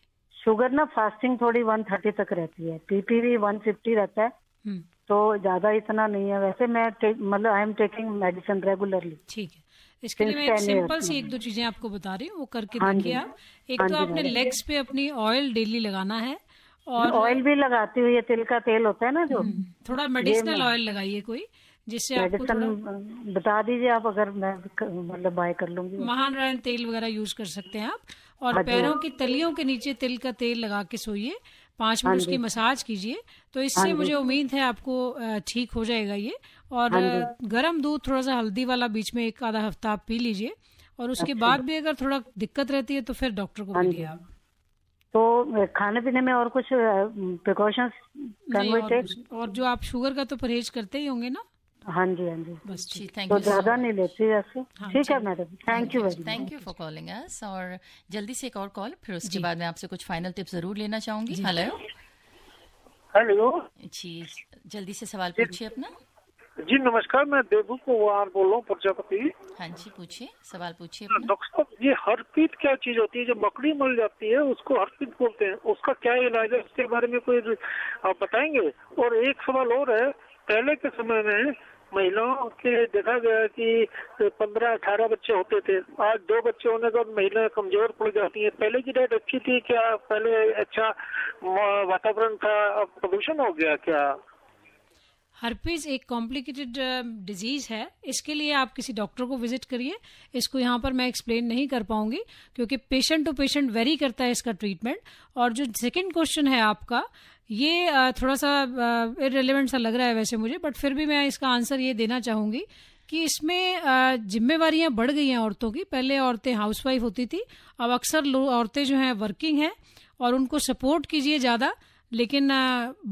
शुगर ना फास्टिंग थोड़ी वन थर्टी तक रहती है पीपी भी फिफ्टी रहता है हम्म। तो ज्यादा इतना नहीं है वैसे मैं मतलब I am taking medicine regularly ठीक है इसके लिए मैं सिंपल सी एक दो चीजें आपको बता रही हूँ वो करके देखिए आप एक तो आपने लेग्स पे अपनी ऑयल डेली लगाना है और ऑयल भी लगाती हूँ ये तिल का तेल होता है ना जो हम्म, थोड़ा मेडिसिनल ऑयल लगाइए कोई जिससे आपको थोड़ा... बता दीजिए आप अगर मैं मतलब बाय कर लूंगी महान रायन तेल वगैरह यूज कर सकते हैं आप और हाँ पैरों की तलियों के नीचे तिल का तेल लगा के सोइए पांच मिनट हाँ उसकी मसाज कीजिए तो इससे हाँ मुझे उम्मीद है आपको ठीक हो जाएगा ये और गर्म दूध थोड़ा सा हल्दी वाला बीच में एक आधा हफ्ता आप पी लीजिए और उसके अच्छा। बाद भी अगर थोड़ा दिक्कत रहती है तो फिर डॉक्टर को मिलिए आप तो खाने पीने में और कुछ प्रिकॉशंस और, और जो आप शुगर का तो परहेज करते ही होंगे ना हाँ जी हाँ जी बस ठीक थैंक यू तो ज्यादा नहीं लेती ऐसे हाँ, ठीक है madam thank you very thank you for calling us और जल्दी से एक और कॉल फिर उसके बाद मैं आपसे कुछ फाइनल टिप जरूर लेना चाहूंगी हेलो हेलो जी जल्दी से सवाल पूछिए अपना जी नमस्कार मैं देवू कुमार बोल रहा हूँ प्रजापति हाँ जी पूछिए सवाल पूछिए हाँ, डॉक्टर साहब ये हरपीट क्या चीज होती है जो मकड़ी मर जाती है उसको हरपीट बोलते हैं उसका क्या इलाज है उसके बारे में कोई आप बताएंगे और एक सवाल और है पहले के समय में महिलाओं के देखा गया कि पंद्रह अठारह बच्चे होते थे आज दो बच्चे होने का महिलाएं कमजोर पड़ जाती हैं पहले की डेट अच्छी थी क्या पहले अच्छा वातावरण था अब प्रदूषण हो गया क्या हर्पीज़ एक कॉम्प्लिकेटेड डिजीज़ uh, है इसके लिए आप किसी डॉक्टर को विजिट करिए इसको यहाँ पर मैं एक्सप्लेन नहीं कर पाऊंगी क्योंकि पेशेंट टू पेशेंट वेरी करता है इसका ट्रीटमेंट और जो सेकेंड क्वेश्चन है आपका ये uh, थोड़ा सा इरेलीवेंट uh, सा लग रहा है वैसे मुझे बट फिर भी मैं इसका आंसर ये देना चाहूँगी कि इसमें जिम्मेवारियां बढ़ गई हैं औरतों की पहले औरतें हाउसवाइफ होती थी अब अक्सर औरतें जो हैं वर्किंग हैं और उनको सपोर्ट कीजिए ज़्यादा लेकिन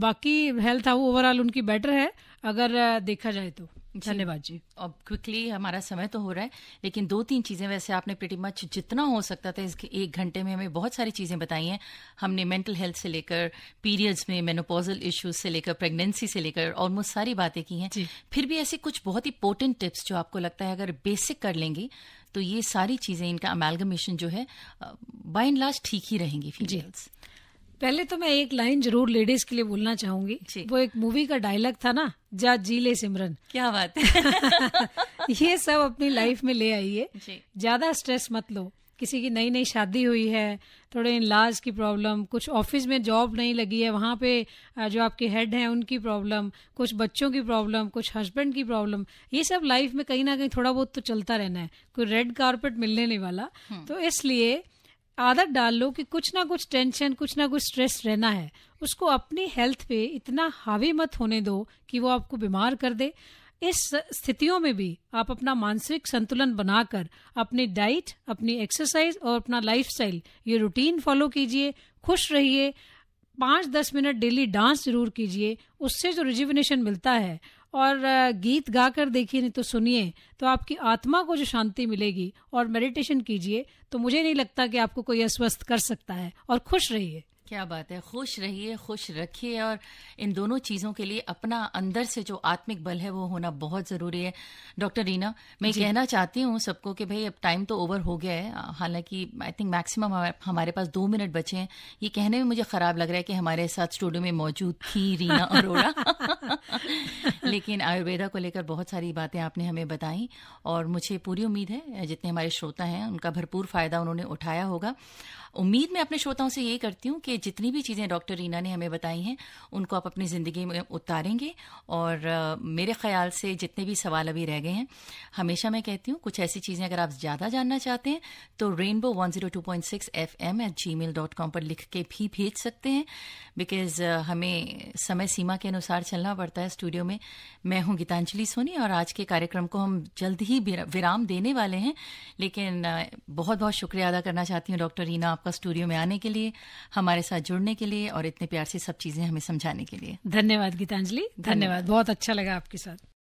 बाकी हेल्थ ओवरऑल उनकी बेटर है अगर देखा जाए तो धन्यवाद जी अब क्विकली हमारा समय तो हो रहा है लेकिन दो तीन चीज़ें वैसे आपने प्रिटी मच जितना हो सकता था इसके एक घंटे में हमें बहुत सारी चीज़ें बताई हैं हमने मेंटल हेल्थ से लेकर पीरियड्स में मेनोपोजल इश्यूज से लेकर प्रेगनेंसी से लेकर ऑलमोस्ट सारी बातें की हैं फिर भी ऐसे कुछ बहुत ही इंपोर्टेंट टिप्स जो आपको लगता है अगर बेसिक कर लेंगे तो ये सारी चीज़ें इनका अमेलगमेशन जो है बाई एंड लास्ट ठीक ही रहेंगी फीमेल्स पहले तो मैं एक लाइन जरूर लेडीज के लिए बोलना चाहूंगी वो एक मूवी का डायलॉग था ना जा जी ले सिमरन क्या बात है *laughs* ये सब अपनी लाइफ में ले आइए ज्यादा स्ट्रेस मत लो किसी की नई नई शादी हुई है थोड़े इन लाज की प्रॉब्लम कुछ ऑफिस में जॉब नहीं लगी है वहाँ पे जो आपके हेड हैं उनकी प्रॉब्लम कुछ बच्चों की प्रॉब्लम कुछ हस्बैंड की प्रॉब्लम ये सब लाइफ में कहीं ना कहीं थोड़ा बहुत तो चलता रहना है कोई रेड कारपेट मिलने नहीं वाला हम्म। तो इसलिए आदत डाल लो कि कुछ ना कुछ टेंशन कुछ ना कुछ स्ट्रेस रहना है उसको अपनी हेल्थ पे इतना हावी मत होने दो कि वो आपको बीमार कर दे इस स्थितियों में भी आप अपना मानसिक संतुलन बनाकर अपनी डाइट अपनी एक्सरसाइज और अपना लाइफस्टाइल ये रूटीन फॉलो कीजिए खुश रहिए पाँच दस मिनट डेली डांस जरूर कीजिए उससे जो रिजिविनेशन मिलता है और गीत गा कर देखिए नहीं तो सुनिए तो आपकी आत्मा को जो शांति मिलेगी और मेडिटेशन कीजिए तो मुझे नहीं लगता कि आपको कोई अस्वस्थ कर सकता है और खुश रहिए क्या बात है खुश रहिए खुश रखिए और इन दोनों चीज़ों के लिए अपना अंदर से जो आत्मिक बल है वो होना बहुत ज़रूरी है डॉक्टर रीना मैं कहना चाहती हूँ सबको कि भाई अब टाइम तो ओवर हो गया है हालांकि आई थिंक मैक्सिमम हमारे पास दो मिनट बचे हैं ये कहने में मुझे ख़राब लग रहा है कि हमारे साथ स्टूडियो में मौजूद थी रीना अरोड़ा *laughs* लेकिन आयुर्वेदा को लेकर बहुत सारी बातें आपने हमें बताई और मुझे पूरी उम्मीद है जितने हमारे श्रोता हैं उनका भरपूर फ़ायदा उन्होंने उठाया होगा उम्मीद मैं अपने श्रोताओं से यही करती हूँ कि जितनी भी चीज़ें डॉक्टर रीना ने हमें बताई हैं उनको आप अपनी ज़िंदगी में उतारेंगे और मेरे ख्याल से जितने भी सवाल अभी रह गए हैं हमेशा मैं कहती हूँ कुछ ऐसी चीज़ें अगर आप ज़्यादा जानना चाहते हैं तो rainbow one zero two point six F M at Gmail dot com पर लिख के भी भेज सकते हैं बिकॉज हमें समय सीमा के अनुसार चलना पड़ता है स्टूडियो में मैं हूँ गीतांजलि सोनी और आज के कार्यक्रम को हम जल्द ही विराम देने वाले हैं लेकिन बहुत बहुत शुक्रिया अदा करना चाहती हूँ डॉक्टर रीना आपका स्टूडियो में आने के लिए हमारे साथ जुड़ने के लिए और इतने प्यार से सब चीज़ें हमें समझाने के लिए धन्यवाद गीतांजलि धन्यवाद बहुत अच्छा लगा आपके साथ